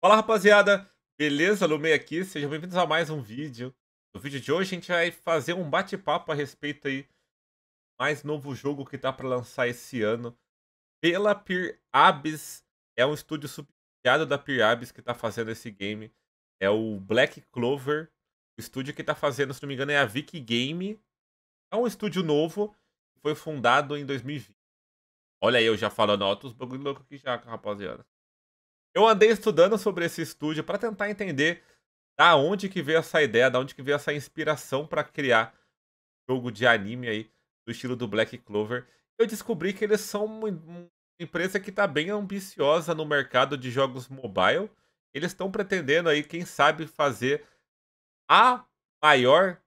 Fala rapaziada, beleza? Lumei aqui, sejam bem-vindos a mais um vídeo. No vídeo de hoje a gente vai fazer um bate-papo a respeito aí mais novo jogo que tá para lançar esse ano pela Peer Abyss. É um estúdio subsidiado da Peer Abyss que tá fazendo esse game. É o Black Clover, o estúdio que tá fazendo, se não me engano, é a Vic Game. É um estúdio novo, foi fundado em 2020. Olha aí, eu já falando, ó, os bagulho louco aqui já, rapaziada. Eu andei estudando sobre esse estúdio para tentar entender da onde que veio essa ideia, da onde que veio essa inspiração para criar um jogo de anime aí do estilo do Black Clover. Eu descobri que eles são uma empresa que está bem ambiciosa no mercado de jogos mobile. Eles estão pretendendo aí, quem sabe, fazer a maior,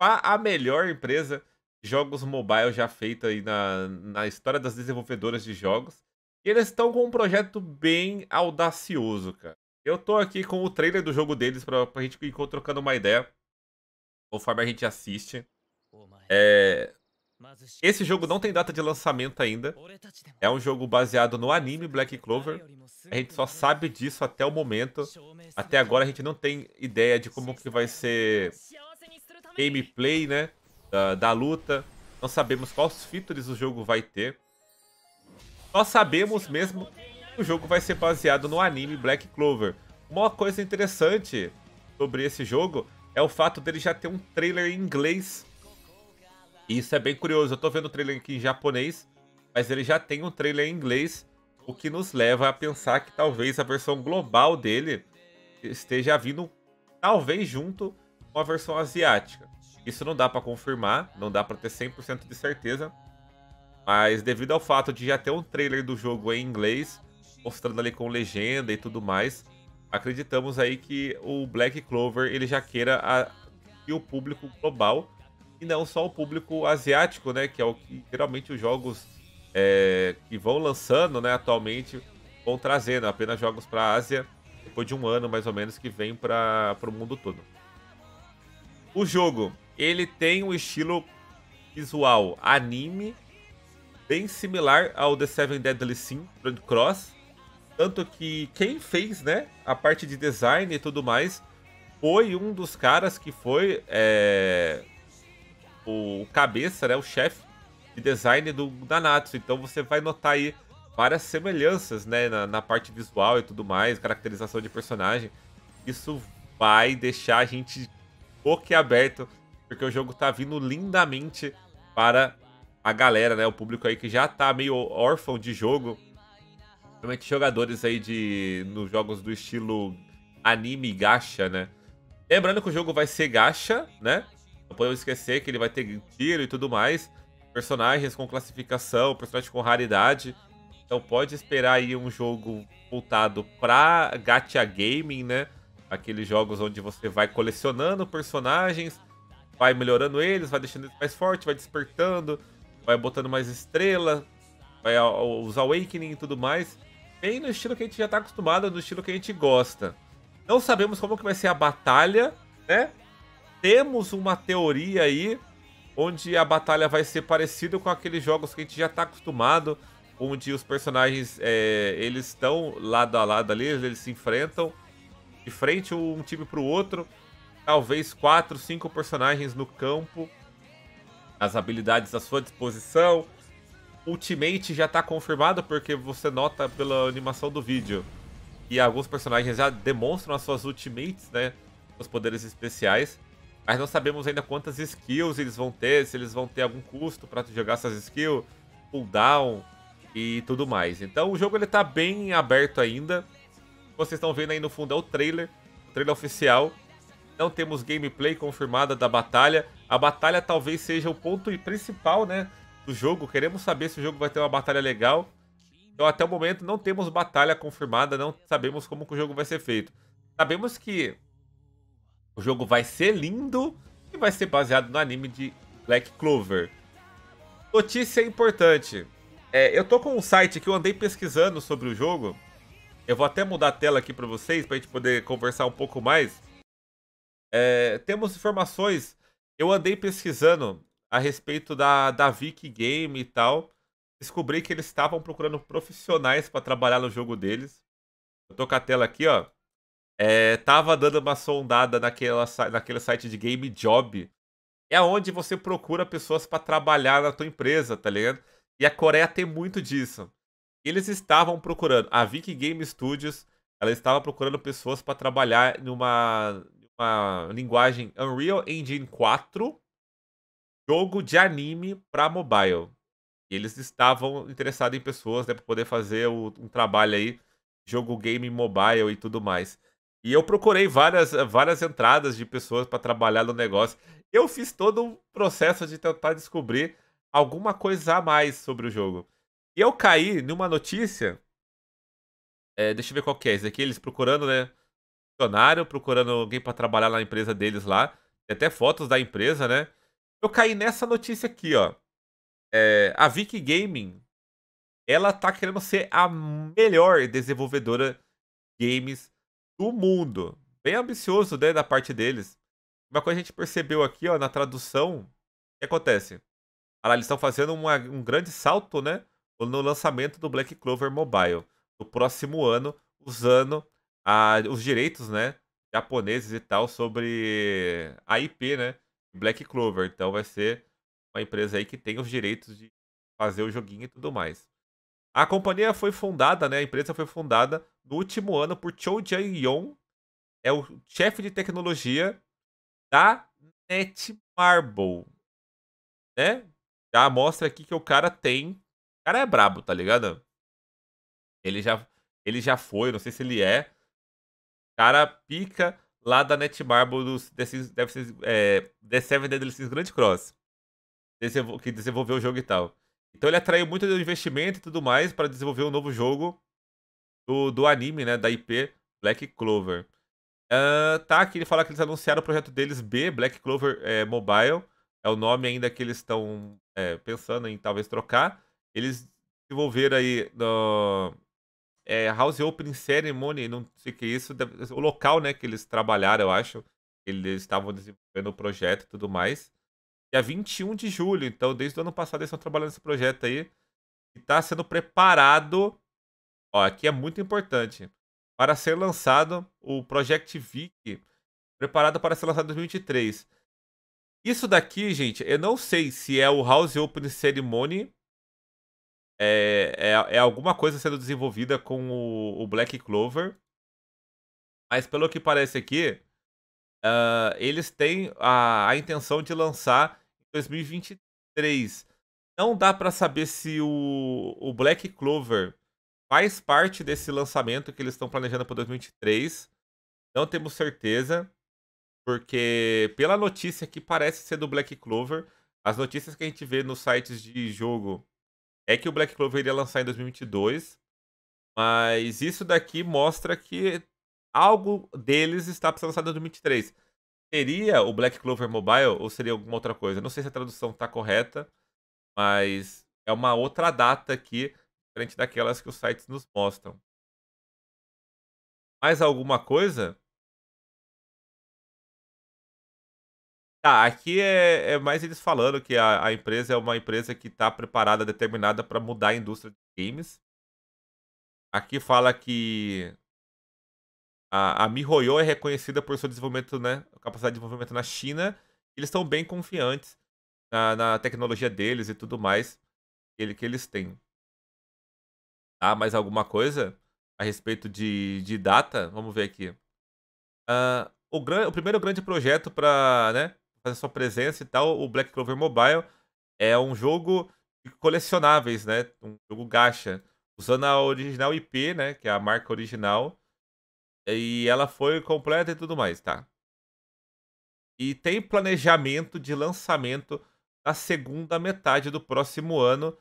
a melhor empresa de jogos mobile já feita aí na, na história das desenvolvedoras de jogos. E eles estão com um projeto bem audacioso, cara. Eu tô aqui com o trailer do jogo deles pra, pra gente ir trocando uma ideia. Conforme a gente assiste. É... Esse jogo não tem data de lançamento ainda. É um jogo baseado no anime Black Clover. A gente só sabe disso até o momento. Até agora a gente não tem ideia de como que vai ser gameplay, né? Da, da luta. Não sabemos quais features o jogo vai ter. Nós sabemos mesmo que o jogo vai ser baseado no anime Black Clover. Uma coisa interessante sobre esse jogo é o fato dele já ter um trailer em inglês. Isso é bem curioso. Eu tô vendo o trailer aqui em japonês, mas ele já tem um trailer em inglês, o que nos leva a pensar que talvez a versão global dele esteja vindo talvez junto com a versão asiática. Isso não dá para confirmar, não dá para ter 100% de certeza, mas devido ao fato de já ter um trailer do jogo em inglês, mostrando ali com legenda e tudo mais, acreditamos aí que o Black Clover ele já queira a, que o público global e não só o público asiático, né? Que é o que geralmente os jogos é, que vão lançando, né? Atualmente vão trazendo apenas jogos para a Ásia depois de um ano mais ou menos que vem para o mundo todo. O jogo ele tem um estilo visual anime bem similar ao The Seven Deadly Sin, Grand Cross. Tanto que quem fez né, a parte de design e tudo mais foi um dos caras que foi é, o cabeça, né, o chefe de design do Nanatsu. Então você vai notar aí várias semelhanças né, na, na parte visual e tudo mais, caracterização de personagem. Isso vai deixar a gente boquiaberto, porque o jogo tá vindo lindamente para a galera, né? O público aí que já tá meio órfão de jogo. Principalmente jogadores aí de. nos jogos do estilo anime gacha, né? Lembrando que o jogo vai ser gacha, né? Não podemos esquecer que ele vai ter tiro e tudo mais. Personagens com classificação, personagens com raridade. Então pode esperar aí um jogo voltado pra gacha gaming, né? Aqueles jogos onde você vai colecionando personagens, vai melhorando eles, vai deixando eles mais fortes, vai despertando, vai botando mais estrela, vai usar Awakening e tudo mais. Bem no estilo que a gente já tá acostumado, no estilo que a gente gosta. Não sabemos como que vai ser a batalha, né? Temos uma teoria aí onde a batalha vai ser parecida com aqueles jogos que a gente já tá acostumado, onde os personagens é, eles estão lado a lado ali, eles se enfrentam de frente um time pro outro, talvez quatro, cinco personagens no campo as habilidades à sua disposição. Ultimate já está confirmado porque você nota pela animação do vídeo e alguns personagens já demonstram as suas ultimates, né? Os poderes especiais. Mas não sabemos ainda quantas skills eles vão ter, se eles vão ter algum custo para jogar essas skills, cooldown e tudo mais. Então o jogo ele tá bem aberto ainda. Vocês estão vendo aí no fundo é o trailer, o trailer oficial. Não temos gameplay confirmada da batalha. A batalha talvez seja o ponto principal, né, do jogo. Queremos saber se o jogo vai ter uma batalha legal. Então, até o momento, não temos batalha confirmada, não sabemos como que o jogo vai ser feito. Sabemos que o jogo vai ser lindo e vai ser baseado no anime de Black Clover. Notícia importante. É, eu tô com um site que eu andei pesquisando sobre o jogo. Eu vou até mudar a tela aqui para vocês, para a gente poder conversar um pouco mais. É, temos informações eu andei pesquisando a respeito da, da Vic Game e tal. Descobri que eles estavam procurando profissionais para trabalhar no jogo deles. Eu tô com a tela aqui, ó. É, tava dando uma sondada naquela, naquele site de Game Job. É onde você procura pessoas para trabalhar na tua empresa, tá ligado? E a Coreia tem muito disso. Eles estavam procurando. A Vic Game Studios, ela estava procurando pessoas para trabalhar numa, uma linguagem Unreal Engine 4, jogo de anime para mobile. E eles estavam interessados em pessoas, né, para poder fazer o, um trabalho aí, jogo game mobile e tudo mais. E eu procurei várias, várias entradas de pessoas para trabalhar no negócio. Eu fiz todo um processo de tentar descobrir alguma coisa a mais sobre o jogo. E eu caí numa notícia. É, deixa eu ver qual que é. Isso aqui, eles procurando, né? funcionário, procurando alguém para trabalhar na empresa deles lá. Tem até fotos da empresa, né? Eu caí nessa notícia aqui, ó. É, a Vic Gaming, ela tá querendo ser a melhor desenvolvedora de games do mundo. Bem ambicioso, né, da parte deles. Uma coisa a gente percebeu aqui, ó, na tradução, o que acontece? Ah, eles estão fazendo uma, um grande salto, né, no lançamento do Black Clover Mobile, no próximo ano, usando a, os direitos, né, japoneses e tal sobre a IP, né, Black Clover. Então vai ser uma empresa aí que tem os direitos de fazer o joguinho e tudo mais. A companhia foi fundada, né, a empresa foi fundada no último ano por Cho Jang-yon, é o chefe de tecnologia da Netmarble, né? Já mostra aqui que o cara tem, o cara é brabo, tá ligado? Ele já ele já foi, não sei se ele é, Cara pica lá da Netmarble do deve ser, é, The Seven Deadly Sins Grand Cross, que desenvolveu o jogo e tal. Então ele atraiu muito investimento e tudo mais para desenvolver um novo jogo do, do anime, né, da IP Black Clover. Uh, tá, aqui ele fala que eles anunciaram o projeto deles B, Black Clover é, Mobile, é o nome ainda que eles estão é, pensando em talvez trocar. Eles desenvolveram aí no, é, House Open Ceremony, não sei o que é isso, o local, né, que eles trabalharam, eu acho, eles estavam desenvolvendo o projeto e tudo mais. Dia 21 de julho, então desde o ano passado eles estão trabalhando nesse projeto aí, E está sendo preparado, ó, aqui é muito importante, para ser lançado o Project Vic, preparado para ser lançado em 2023. Isso daqui, gente, eu não sei se é o House Open Ceremony é, é, é alguma coisa sendo desenvolvida com o, o, Black Clover. Mas pelo que parece aqui, uh, eles têm a, a intenção de lançar em 2023. Não dá para saber se o, o Black Clover faz parte desse lançamento que eles estão planejando para 2023. Não temos certeza, porque pela notícia que parece ser do Black Clover, as notícias que a gente vê nos sites de jogo é que o Black Clover iria lançar em 2022, mas isso daqui mostra que algo deles está para ser lançado em 2023. Seria o Black Clover Mobile ou seria alguma outra coisa? Não sei se a tradução está correta, mas é uma outra data aqui, diferente daquelas que os sites nos mostram. Mais alguma coisa? Tá, aqui é, é mais eles falando que a, a empresa é uma empresa que está preparada, determinada para mudar a indústria de games. Aqui fala que a, a MiHoYo é reconhecida por seu desenvolvimento, né, capacidade de desenvolvimento na China. Eles estão bem confiantes na, na, tecnologia deles e tudo mais ele, que eles têm. Tá, mais alguma coisa a respeito de, de data? Vamos ver aqui. Uh, o, gran, o primeiro grande projeto para né, fazer sua presença e tal. O Black Clover Mobile é um jogo de colecionáveis, né? Um jogo gacha. Usando a original IP, né? Que é a marca original. E ela foi completa e tudo mais, tá? E tem planejamento de lançamento na segunda metade do próximo ano.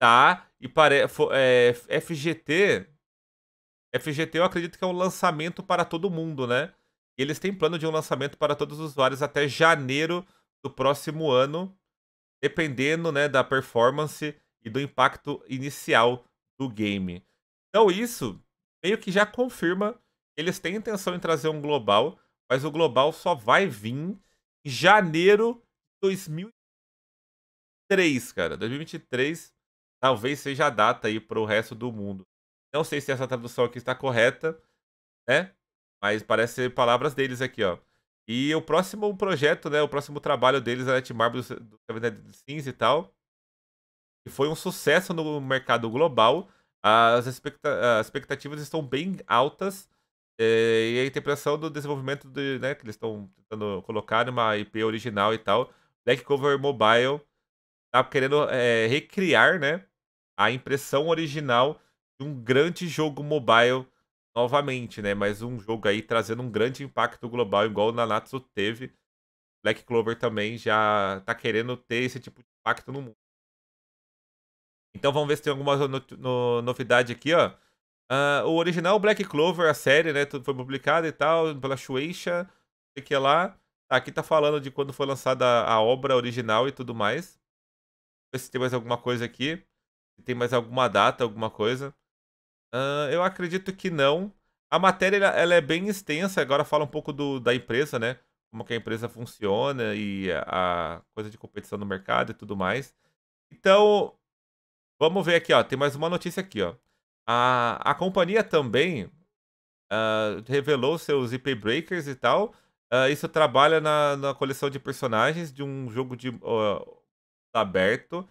Tá? E para é, FGT. FGT eu acredito que é um lançamento para todo mundo, né? E eles têm plano de um lançamento para todos os usuários até janeiro do próximo ano, dependendo né, da performance e do impacto inicial do game. Então isso meio que já confirma que eles têm intenção em trazer um global, mas o global só vai vir em janeiro de 2023, cara. 2023 talvez seja a data aí para o resto do mundo. Não sei se essa tradução aqui está correta, né? Mas parece ser palavras deles aqui, ó. E o próximo projeto, né? O próximo trabalho deles é a Team Marvel do Cabinet de Sims e tal. E foi um sucesso no mercado global. As, expecta as expectativas estão bem altas. Eh, e a interpretação do desenvolvimento de, né, que eles estão tentando colocar numa IP original e tal. Black Cover Mobile tá querendo é, recriar né, a impressão original de um grande jogo mobile novamente, né? Mas um jogo aí trazendo um grande impacto global, igual o Nanatsu teve. Black Clover também já tá querendo ter esse tipo de impacto no mundo. Então vamos ver se tem alguma no, no, novidade aqui, ó. Uh, o original Black Clover, a série, né? Tudo foi publicada e tal, pela Shueisha, sei que lá. Tá, aqui tá falando de quando foi lançada a, a obra original e tudo mais. Vamos ver se tem mais alguma coisa aqui. Se tem mais alguma data, alguma coisa eu acredito que não. A matéria ela, é bem extensa, agora fala um pouco do, da empresa, né? Como que a empresa funciona e a, a coisa de competição no mercado e tudo mais. Então, vamos ver aqui, ó. Tem mais uma notícia aqui, ó. A, a companhia também uh, revelou seus IP Breakers e tal. Uh, isso trabalha na, na coleção de personagens de um jogo de uh, aberto.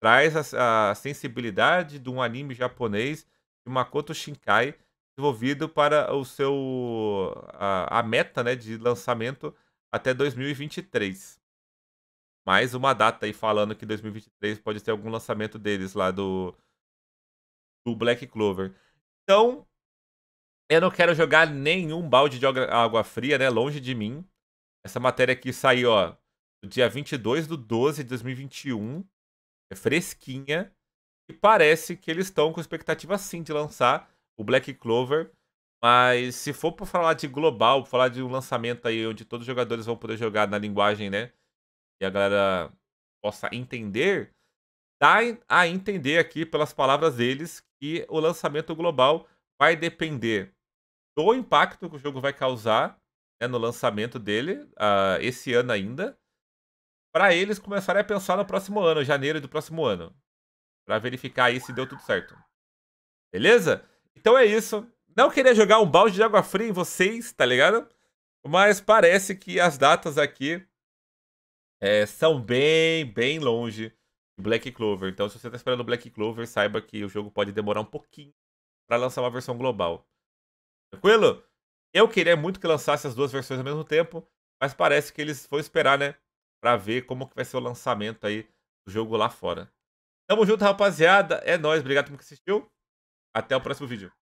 Traz a, a sensibilidade de um anime japonês Makoto Shinkai, desenvolvido para o seu a, a, meta né, de lançamento até 2023. Mais uma data aí falando que 2023 pode ter algum lançamento deles lá do, do Black Clover. Então, eu não quero jogar nenhum balde de água fria, né? Longe de mim. Essa matéria aqui saiu, ó, dia 22 do 12 de 2021. É fresquinha parece que eles estão com expectativa sim de lançar o Black Clover. Mas se for para falar de global, falar de um lançamento aí onde todos os jogadores vão poder jogar na linguagem, né? E a galera possa entender, dá a entender aqui pelas palavras deles que o lançamento global vai depender do impacto que o jogo vai causar né, no lançamento dele uh, esse ano ainda, para eles começarem a pensar no próximo ano, janeiro do próximo ano para verificar aí se deu tudo certo. Beleza? Então é isso. Não queria jogar um balde de água fria em vocês, tá ligado? Mas parece que as datas aqui é, são bem, bem longe de Black Clover. Então, se você tá esperando Black Clover, saiba que o jogo pode demorar um pouquinho para lançar uma versão global. Tranquilo? Eu queria muito que lançasse as duas versões ao mesmo tempo, mas parece que eles vão esperar, né? Pra ver como que vai ser o lançamento aí do jogo lá fora. Tamo junto, rapaziada. É nóis. Obrigado por que assistiu. Até o próximo vídeo.